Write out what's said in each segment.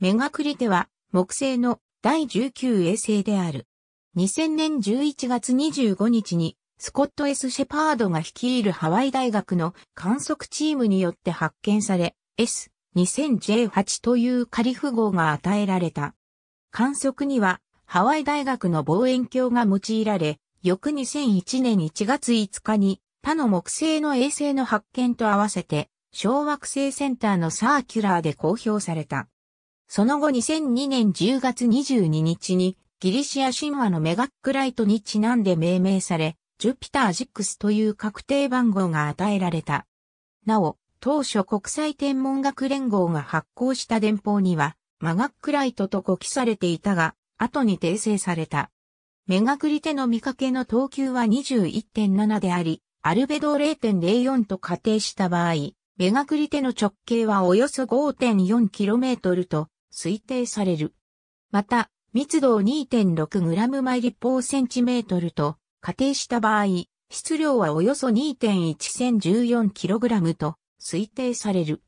メガクリテは木星の第19衛星である。2000年11月25日にスコット・ S・ シェパードが率いるハワイ大学の観測チームによって発見され、S2008 という仮符号が与えられた。観測にはハワイ大学の望遠鏡が用いられ、翌2001年1月5日に他の木星の衛星の発見と合わせて小惑星センターのサーキュラーで公表された。その後2002年10月22日にギリシア神話のメガックライトにちなんで命名され、ジュピター6という確定番号が与えられた。なお、当初国際天文学連合が発行した電報には、マガックライトと呼記されていたが、後に訂正された。メガクリテの見かけの等級は21.7であり、アルベド0.04と仮定した場合、メガクリテの直径はおよそ 5.4km と推定される。また、密度を 2.6g 毎立方センチメートルと仮定した場合、質量はおよそ 2.1014kg と推定される。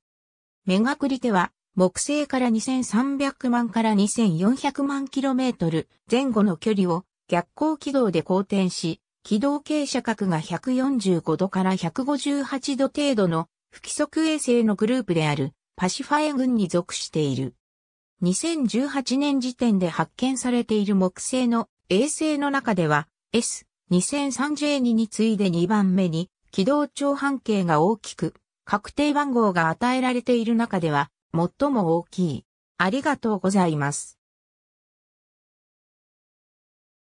メガクリテは木星から2300万から2400万 km 前後の距離を逆光軌道で公転し、軌道傾斜角が145度から158度程度の不規則衛星のグループであるパシファエ群に属している。2018年時点で発見されている木星の衛星の中では S2003J2 に次いで2番目に軌道長半径が大きく確定番号が与えられている中では最も大きい。ありがとうございます。